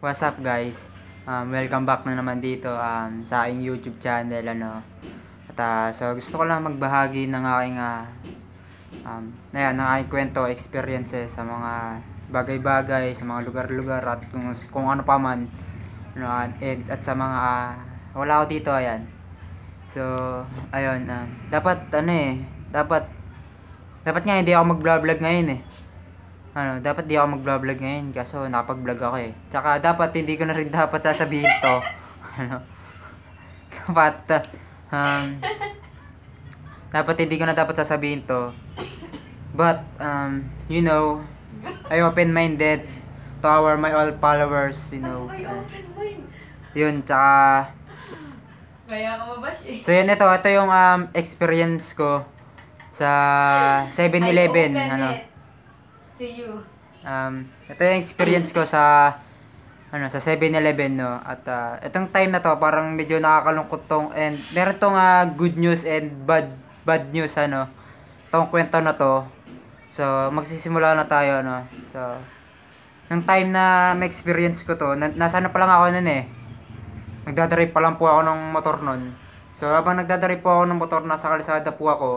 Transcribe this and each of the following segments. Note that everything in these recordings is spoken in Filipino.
What's up guys? Um, welcome back na naman dito um, sa aking YouTube channel ano. At uh, so gusto ko lang magbahagi ng aking uh, um, ayan, ng aking kwento, experiences sa mga bagay-bagay, sa mga lugar-lugar at kung, kung ano pa man ano, at, at sa mga uh, wala ako dito ayan. So ayun, um, dapat ano eh, dapat dapat nga hindi ako mag-vlog ngayon eh ano, dapat di ako mag-vlog ngayon kaso napag vlog ako eh. Tsaka dapat hindi ko na rin dapat sasabihin to. ano? Dapat um, dapat hindi ko na dapat sasabihin to. But um, you know, I open-minded to our my all followers, you know. Uh, yun, tsaka kaya ako mabash eh. So yun, ito, ito yung um, experience ko sa 7-Eleven. Ano, to you? Um, ito yung experience ko sa ano sa 7-Eleven no at uh, itong time na to parang medyo nakakalungkot tong and meron tong uh, good news and bad bad news ano tong kwento na to so magsisimula na tayo no so nung time na may experience ko to na, nasa ano pa lang ako nun eh nagdadrive pa lang po ako ng motor nun so habang nagdadrive po ako ng motor nasa kalisada po ako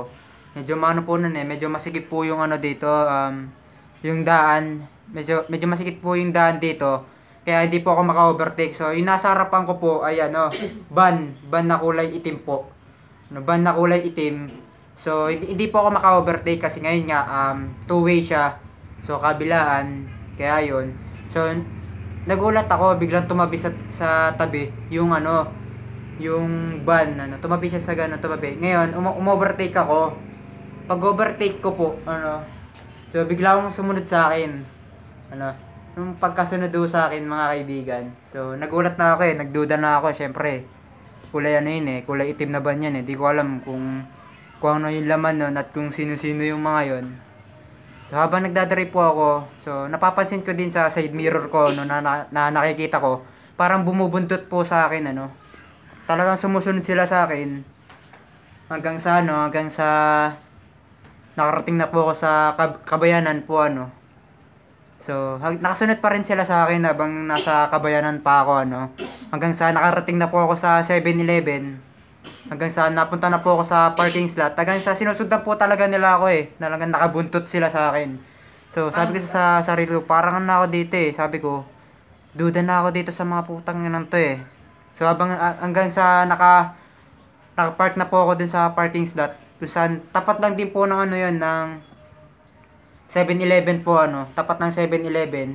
medyo mano po nun eh medyo masigip po yung ano dito um, yung daan. Medyo, medyo masikip po yung daan dito. Kaya hindi po ako maka-overtake. So, yung nasa harapan ko po ay ano, van. Van na kulay itim po. Ano, van na kulay itim. So, hindi, hindi po ako maka-overtake kasi ngayon nga, um, two-way siya. So, kabilaan. Kaya yon So, nagulat ako. Biglang tumabi sa, sa tabi yung ano, yung van. Ano, tumabi siya sa gano'n, tumabi. Ngayon, um- um-overtake ako. Pag-overtake ko po, ano, So, bigla akong sumunod sa akin. Ano, nung pagkasunod sa akin, mga kaibigan. So, nagulat na ako eh, nagduda na ako, syempre. Kulay ano yun eh, kulay itim na ban yan eh. Di ko alam kung, kung ano yung laman nun at kung sino-sino yung mga yon So, habang nagdadrive po ako, so, napapansin ko din sa side mirror ko, no, na, na, na nakikita ko, parang bumubuntot po sa akin, ano. Talagang sumusunod sila sa akin. Hanggang sa, ano, hanggang sa nakarating na po ako sa kab- kabayanan po ano. So, nakasunod pa rin sila sa akin habang nasa kabayanan pa ako ano. Hanggang sa nakarating na po ako sa 7-Eleven. Hanggang sa napunta na po ako sa parking slot. Hanggang sa sinusundan po talaga nila ako eh. Talagang nakabuntot sila sa akin. So, sabi ko sa sarili ko, parang na ano ako dito eh. Sabi ko, duda na ako dito sa mga putang nang to eh. So, habang, ah, hanggang sa naka, naka-park na po ako din sa parking slot, kung tapat lang din po ng ano yon ng 7-Eleven po ano, tapat ng 7-Eleven.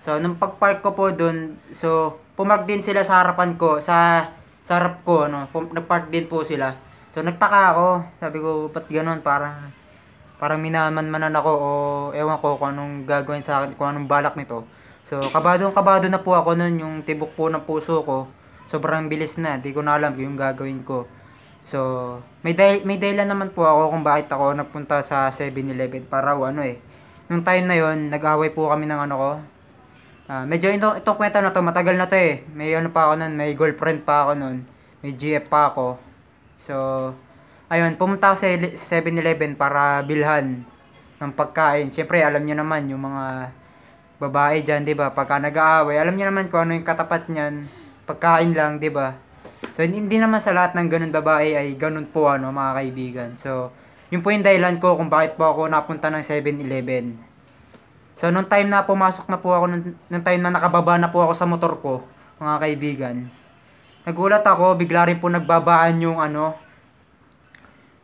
So nung pagpark ko po doon, so pumark din sila sa harapan ko, sa sa harap ko ano, pum- nagpark din po sila. So nagtaka ako, sabi ko ba't ganoon parang parang minamanmanan ako o ewan ko kung anong gagawin sa akin, kung anong balak nito. So kabadong kabado na po ako noon yung tibok po ng puso ko. Sobrang bilis na, di ko na alam yung gagawin ko. So, may dahil, may dahilan naman po ako kung bakit ako nagpunta sa 7-Eleven para ano eh. Nung time na yon nag-away po kami ng ano ko. Uh, medyo ito, itong kwento na to, matagal na to eh. May ano pa ako nun, may girlfriend pa ako nun. May GF pa ako. So, ayun, pumunta ako sa 7-Eleven para bilhan ng pagkain. Siyempre, alam niyo naman yung mga babae diyan, 'di ba? Pagka nag-aaway, alam niyo naman kung ano yung katapat niyan. Pagkain lang, 'di ba? So, hindi naman sa lahat ng ganun babae ay ganun po, ano, mga kaibigan. So, yun po yung dahilan ko kung bakit po ako napunta ng 7-Eleven. So, nung time na pumasok na po ako, nung, nung time na nakababa na po ako sa motor ko, mga kaibigan, nagulat ako, bigla rin po nagbabaan yung, ano,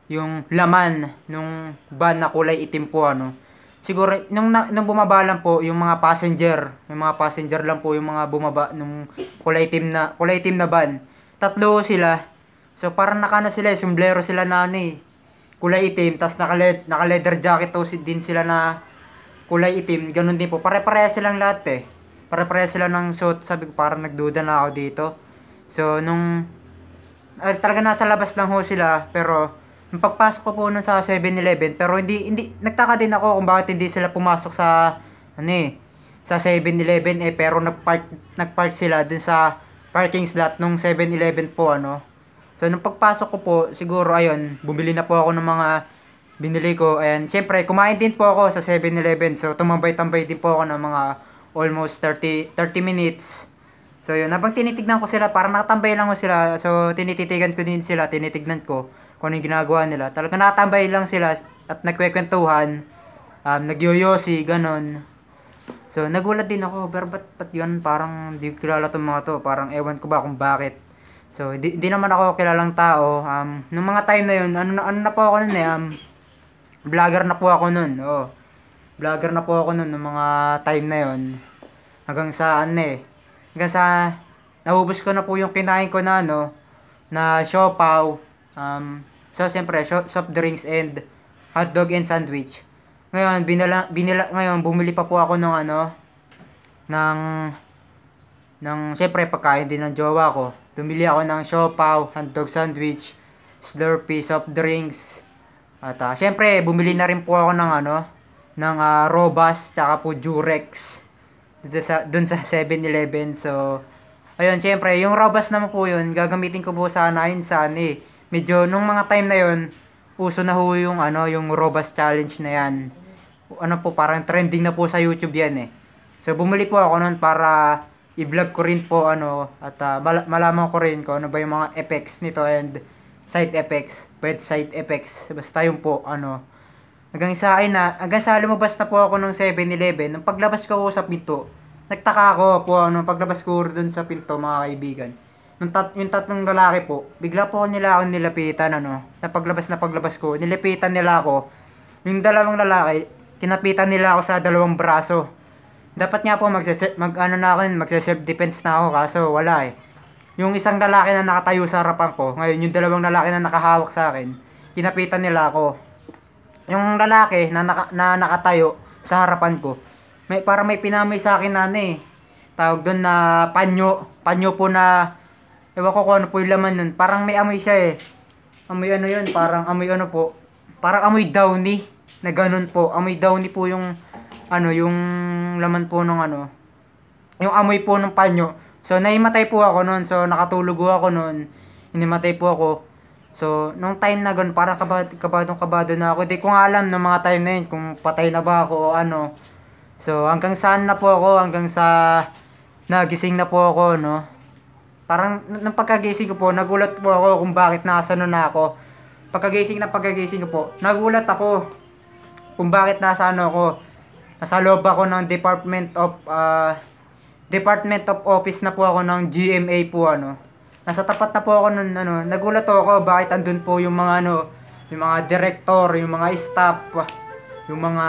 yung laman nung van na kulay itim po, ano siguro nung nung bumaba lang po yung mga passenger, yung mga passenger lang po yung mga bumaba nung kulay itim na kulay itim na van. Tatlo sila. So parang nakano sila, eh, sila na ano eh, kulay itim, tas naka, naka leather jacket to si din sila na kulay itim, ganun din po. Pare-pareha silang lahat eh. Pare-pareha sila ng suit, sabi ko parang nagduda na ako dito. So nung, ay, talaga nasa labas lang ho sila, pero yung pagpasok ko po nun sa 7-Eleven, pero hindi, hindi, nagtaka din ako kung bakit hindi sila pumasok sa, ano eh, sa 7-Eleven eh, pero nagpark, nagpark sila dun sa parking slot nung 7-Eleven po ano. So nung pagpasok ko po, siguro ayun, bumili na po ako ng mga binili ko. And syempre, kumain din po ako sa 7-Eleven. So tumambay-tambay din po ako ng mga almost 30 30 minutes. So yun, habang tinitignan ko sila, para nakatambay lang ko sila. So tinititigan ko din sila, tinitignan ko kung ano yung ginagawa nila. Talaga nakatambay lang sila at nagkwekwentuhan. Um, nagyoyosi, ganon. So, nagulat din ako, pero ba't, ba't yun? Parang di ko kilala tong mga to. Parang ewan ko ba kung bakit. So, di, di naman ako kilalang tao. Um, nung mga time na yun, ano, ano na po ako nun eh, um, vlogger na po ako nun, Oh. Vlogger na po ako nun, nung mga time na yun. Hanggang sa, ano eh, hanggang sa, naubos ko na po yung kinain ko na, ano, na siopaw, um, so, siyempre, soft drinks and hot dog and sandwich. Ngayon, binala, binila, ngayon, bumili pa po ako ng ano, ng, ng, syempre, pagkain din ng jowa ko. Bumili ako ng siopaw, hotdog sandwich, slurpee, soft drinks. At, uh, ah, syempre, bumili na rin po ako ng ano, ng uh, ah, Robas, tsaka po Jurex. Dun sa, sa 7-Eleven, so, ayun, syempre, yung Robas naman po yun, gagamitin ko po sana yun sa ano eh. Medyo, nung mga time na yun, uso na ho yung ano, yung Robas challenge na yan ano po, parang trending na po sa YouTube yan eh. So, bumili po ako nun para i-vlog ko rin po ano at uh, ah, mal malaman ko rin ko ano ba yung mga effects nito and side effects, bed side effects. Basta yun po ano. Hanggang sa ay na, hanggang sa lumabas na po ako ng 7-Eleven. Nung paglabas ko sa pinto, nagtaka ako po ano paglabas ko doon sa pinto mga kaibigan. Nung tat yung tatlong lalaki po, bigla po nila ako nilapitan ano. Na paglabas na paglabas ko, nilapitan nila ako. Yung dalawang lalaki, kinapitan nila ako sa dalawang braso. Dapat nga po magse mag ano na ako, magse-self defense na ako kaso wala eh. Yung isang lalaki na nakatayo sa harapan ko, ngayon yung dalawang lalaki na nakahawak sa akin, kinapitan nila ako. Yung lalaki na, naka, na nakatayo sa harapan ko, may para may pinamay sa akin na ano eh. Tawag doon na panyo, panyo po na ewan ko kung ano po yung laman nun. Parang may amoy siya eh. Amoy ano yun, parang amoy ano po. Parang amoy downy. Eh na ganun po. Amoy downy po yung ano, yung laman po ng ano, yung amoy po ng panyo. So, naimatay po ako noon. So, nakatulog ako noon. Inimatay po ako. So, nung time na ganun, parang kabad, kabadong kabado na ako. Hindi ko nga alam ng mga time na yun kung patay na ba ako o ano. So, hanggang saan na po ako, hanggang sa nagising na po ako, no? Parang, nang pagkagising ko po, nagulat po ako kung bakit nasa na ako. Pagkagising na pagkagising ko po, nagulat ako kung bakit nasa ano ako nasa loob ako ng Department of uh, Department of Office na po ako ng GMA po ano nasa tapat na po ako nun ano nagulat ako bakit andun po yung mga ano yung mga director yung mga staff yung mga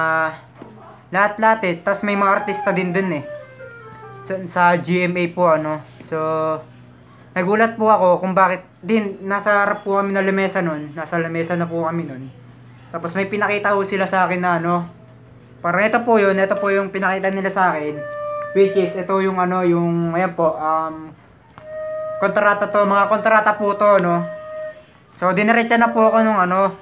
lahat lahat eh tas may mga artista din dun eh sa, sa GMA po ano so nagulat po ako kung bakit din nasa harap po kami na lamesa nun nasa lamesa na po kami nun tapos may pinakita ho sila sa akin na ano. Parang ito po 'yon, Ito po yung pinakita nila sa akin. Which is, ito yung ano, yung, ayan po, um, kontrata to. Mga kontrata po to, no. So, diniretsa na po ako nung ano,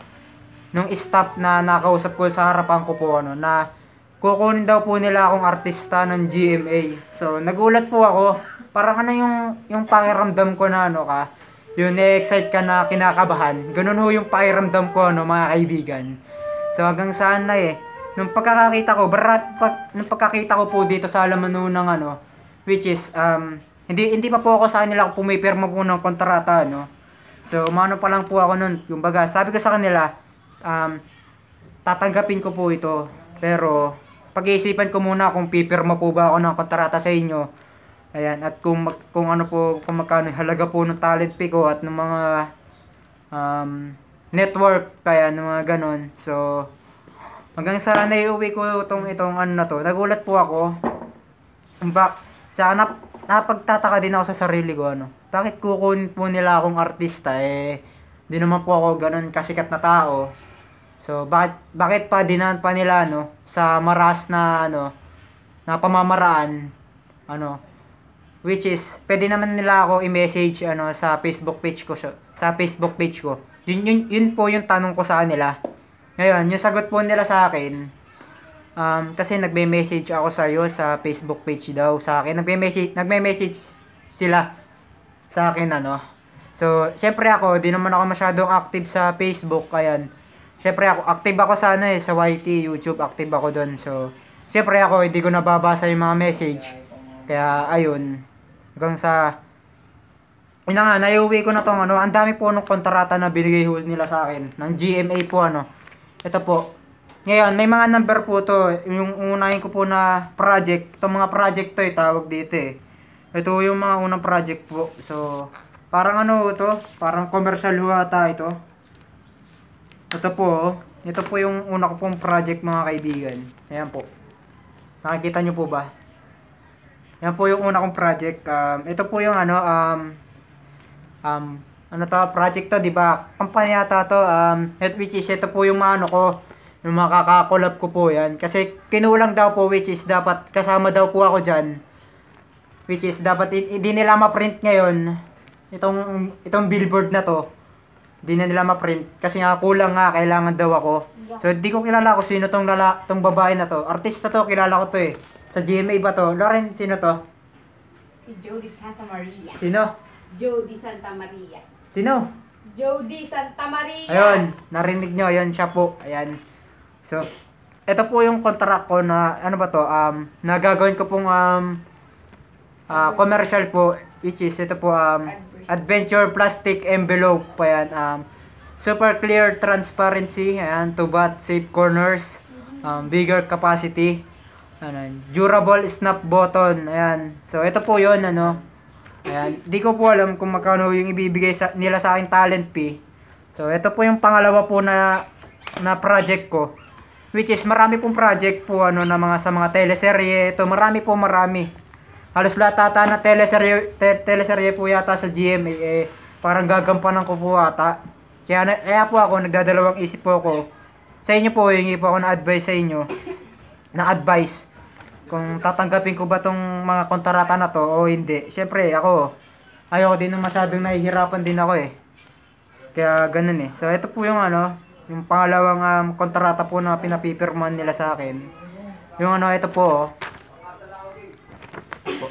nung staff na nakausap ko sa harapan ko po, ano, na kukunin daw po nila akong artista ng GMA. So, nagulat po ako. Parang ano yung, yung pakiramdam ko na ano ka yun, na-excite eh, ka na kinakabahan. Ganun ho yung pakiramdam ko, no, mga kaibigan. So, hanggang saan na eh. Nung pagkakakita ko, barat, pag, nung pagkakita ko po dito sa Alamano ng ano, which is, um, hindi, hindi pa po ako sa kanila pumipirma po ng kontrata, no. So, umano pa lang po ako nun. Yung baga, sabi ko sa kanila, um, tatanggapin ko po ito. Pero, pag-iisipan ko muna kung pipirma po ba ako ng kontrata sa inyo Ayan, at kung, kung ano po, kung magkano halaga po ng talent pick ko at ng mga um, network, kaya ng mga ganon. So, hanggang sa naiuwi ko itong, itong ano na to, nagulat po ako. Bak, tsaka nap, napagtataka din ako sa sarili ko, ano. Bakit kukunin po nila akong artista, eh, hindi naman po ako ganon kasikat na tao. So, bakit, bakit pa dinan pa nila, ano, sa maras na, ano, na pamamaraan, ano, which is pwede naman nila ako i-message ano sa Facebook page ko so, sa Facebook page ko. Yun, yun yun po yung tanong ko sa kanila. Ngayon, yung sagot po nila sa akin um, kasi nagme-message ako sa iyo sa Facebook page daw sa akin. Nagme-message nagme-message sila sa akin ano. So, syempre ako, di naman ako masyadong active sa Facebook, kaya syempre ako active ako sa ano eh, sa YT, YouTube, active ako doon. So, syempre ako hindi ko nababasa yung mga message. Kaya ayun, Hanggang sa Ina nga, naiuwi ko na tong ano, ang dami po ng kontrata na binigay nila sa akin ng GMA po ano. Ito po. Ngayon, may mga number po to. Yung unahin ko po na project, itong mga project to eh, tawag dito eh. Ito yung mga unang project po. So, parang ano to, parang commercial ho ata ito. Ito po, oh, ito po yung una ko pong project mga kaibigan. Ayan po. Nakikita nyo po ba? Yan po yung una kong project. Um, ito po yung ano, um, um, ano to, project to, di ba? Company yata to, um, which is, ito po yung mga ano ko, yung makakakolab ko po yan. Kasi kinulang daw po, which is dapat kasama daw po ako dyan. Which is dapat hindi nila ma-print ngayon itong, itong billboard na to. Hindi na nila ma-print kasi nga kulang nga kailangan daw ako. So hindi ko kilala kung sino tong lala tong babae na to. Artista to, kilala ko to eh. Sa GMA ba to? Loren, sino to? Si Jody Santa Maria. Sino? Jody Santa Maria. Sino? Jody Santa Maria. Ayun, narinig nyo. Ayun, siya po. Ayan. So, ito po yung contract ko na, ano ba to, um, nagagawin ko pong, um, uh, commercial po, which is, ito po, um, Adventure Plastic Envelope pa yan, um, super clear transparency, ayan, to bat safe corners, mm-hmm. um, bigger capacity, ano, durable snap button. Ayan. So, ito po yon ano. Ayan. Di ko po alam kung magkano yung ibibigay sa, nila sa akin talent fee. So, ito po yung pangalawa po na, na project ko. Which is, marami pong project po, ano, na mga sa mga teleserye. Ito, marami po, marami. Halos lahat ata na teleserye, te, teleserye po yata sa GMA. Eh, parang gagampanan ko po ata. Kaya, kaya po ako, nagdadalawang isip po ako. Sa inyo po, yung po ako na advice sa inyo na advice kung tatanggapin ko ba tong mga kontrata na to o hindi. syempre ako, ayoko din masyadong nahihirapan din ako eh. Kaya ganun eh. So, ito po yung ano, yung pangalawang um, kontrata po na pinapipirman nila sa akin. Yung ano, ito po, oh.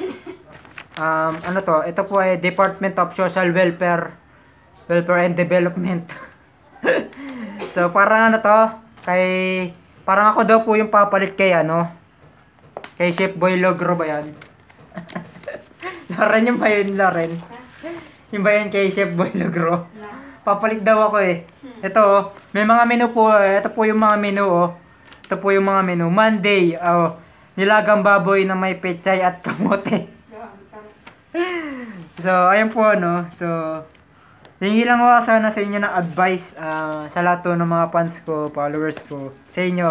um, ano to, ito po ay Department of Social Welfare, Welfare and Development. so, parang ano to, kay Parang ako daw po yung papalit kay ano. Kay Chef Boy Logro ba yan? Laren yung ba yun, Laren? Yung ba yun kay Chef Boy Logro? Papalit daw ako eh. Ito oh, may mga menu po. Eh, ito po yung mga menu oh. Ito po yung mga menu. Monday, oh, nilagang baboy na may pechay at kamote. so, ayun po ano. So, Hingi lang ako sana sa inyo ng advice uh, sa lahat ng mga fans ko, followers ko, sa inyo.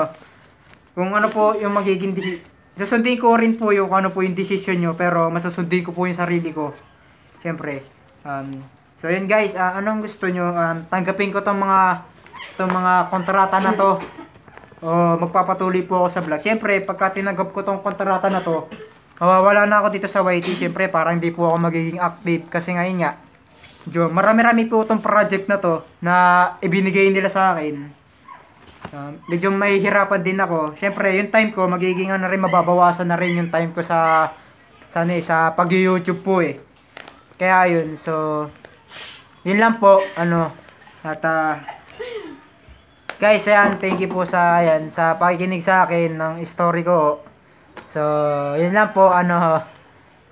Kung ano po yung magiging decision. Susundin ko rin po yung ano po yung decision nyo, pero masusundin ko po yung sarili ko. Siyempre. Um, so yun guys, uh, anong gusto nyo? Um, tanggapin ko tong mga tong mga kontrata na to. O magpapatuloy po ako sa vlog. Siyempre, pagka tinanggap ko tong kontrata na to, mawawala na ako dito sa YT. Siyempre, parang hindi po ako magiging active kasi ngayon nga, Jo, marami-rami po itong project na to na ibinigay nila sa akin. Um, medyo mahihirapan din ako. Siyempre, yung time ko, magiging ano rin, mababawasan na rin yung time ko sa, sa, ano, eh, sa pag-YouTube po eh. Kaya yun, so, yun lang po, ano, at, uh, guys, ayan, thank you po sa, ayan, sa pakikinig sa akin ng story ko. So, yun lang po, ano,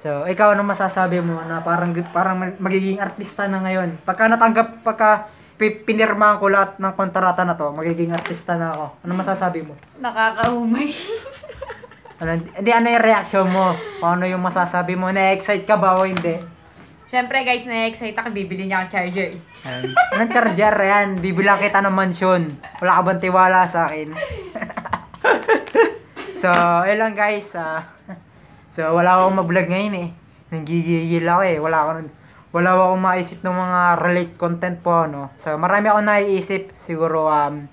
So, ikaw ano masasabi mo na parang parang magiging artista na ngayon? Pagka natanggap pagka pinirmahan ko lahat ng kontrata na to, magiging artista na ako. Ano masasabi mo? Nakakahumay. ano, hindi ano yung reaction mo? Paano yung masasabi mo? Na-excite ka ba o hindi? Siyempre guys, na-excite ako, bibili niya ang charger. Ayun. Anong charger? Ayan, bibilang kita ng mansion. Wala ka bang tiwala sa akin? so, ayun lang guys. Uh, So, wala akong ma-vlog ngayon eh. Nagigigil ako eh. Wala akong, wala akong maisip ng mga relate content po, no? So, marami akong naiisip. Siguro, um,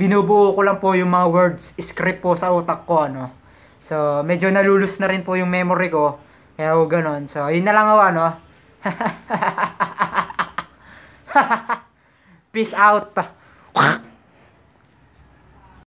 binubuo ko lang po yung mga words, script po sa utak ko, no? So, medyo nalulus na rin po yung memory ko. Kaya o ganun. So, yun na lang ako, ano? Peace out.